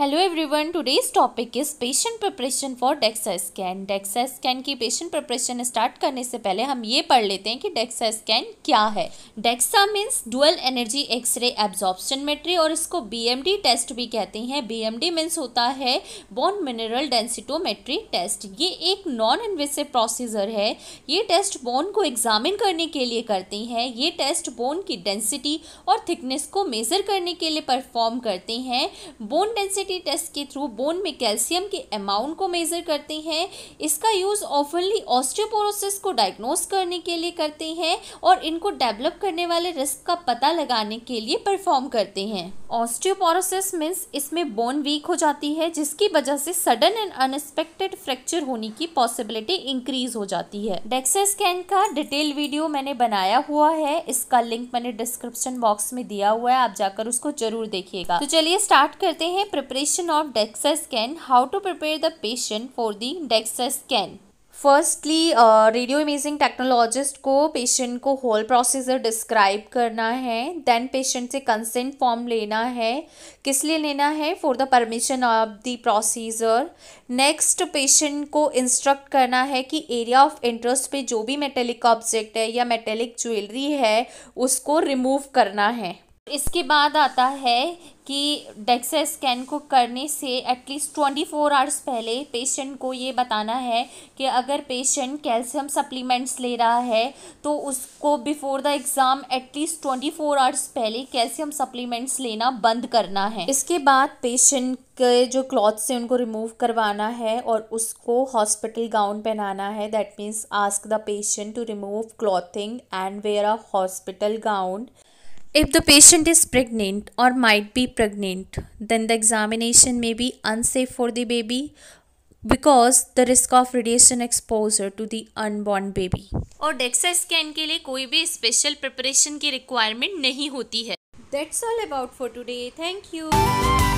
Hello everyone इस topic is patient preparation for DEXA scan DEXA scan की patient preparation start करने से पहले हम ये पढ़ लेते हैं कि डेक्सा स्कैन क्या है DEXA means dual energy X-ray absorptiometry और इसको बीएमडी टेस्ट भी कहते हैं बीएमडी मीन्स होता है बोन मिनरल डेंसिटोमेट्री टेस्ट ये एक नॉन इन्वेसिव प्रोसीजर है ये टेस्ट बोन को एग्जामिन करने के लिए करती हैं ये टेस्ट बोन की डेंसिटी और थिकनेस को मेज़र करने के लिए परफॉर्म करते हैं बोन डेंसिटी सेंसिटिविटी टेस्ट के थ्रू बोन में कैल्शियम के अमाउंट को मेज़र करते हैं इसका यूज़ ऑफनली ऑस्टियोपोरोसिस को डायग्नोस करने के लिए करते हैं और इनको डेवलप करने वाले रिस्क का पता लगाने के लिए परफॉर्म करते हैं ऑस्टियोपोरोसिस मीन्स इसमें बोन वीक हो जाती है जिसकी वजह से सडन एंड अनएक्सपेक्टेड फ्रैक्चर होने की पॉसिबिलिटी इंक्रीज हो जाती है डेक्सा स्कैन का डिटेल वीडियो मैंने बनाया हुआ है इसका लिंक मैंने डिस्क्रिप्शन बॉक्स में दिया हुआ है आप जाकर उसको जरूर देखिएगा तो चलिए स्टार्ट करते हैं preparation of DEXA scan, how to prepare the patient for the DEXA scan. Firstly radio imaging technologist को पेशेंट को होल प्रोसीजर डिस्क्राइब करना है देन पेशेंट से कंसेंट फॉर्म लेना है किस लिए लेना है for the permission of the procedure next patient को इंस्ट्रक्ट करना है कि एरिया ऑफ इंटरेस्ट पे जो भी मेटेलिक ऑब्जेक्ट है या मेटेलिक ज्वेलरी है उसको रिमूव करना है इसके बाद आता है कि डेक्सा स्कैन को करने से एटलीस्ट ट्वेंटी फोर आवर्स पहले पेशेंट को ये बताना है कि अगर पेशेंट कैल्शियम सप्लीमेंट्स ले रहा है तो उसको before the exam at least twenty four hours पहले कैल्शियम सप्लीमेंट्स लेना बंद करना है इसके बाद पेशेंट के जो क्लॉथ्स हैं उनको रिमूव करवाना है और उसको हॉस्पिटल गाउन पहनाना है that means ask the patient to remove clothing and wear a hospital gown If the patient is pregnant or might be pregnant, then the examination may be unsafe for the baby because the risk of radiation exposure to the unborn baby. Or DEXA scan ke liye koi bhi special preparation ki requirement nahi hoti hai. That's all about for today. Thank you.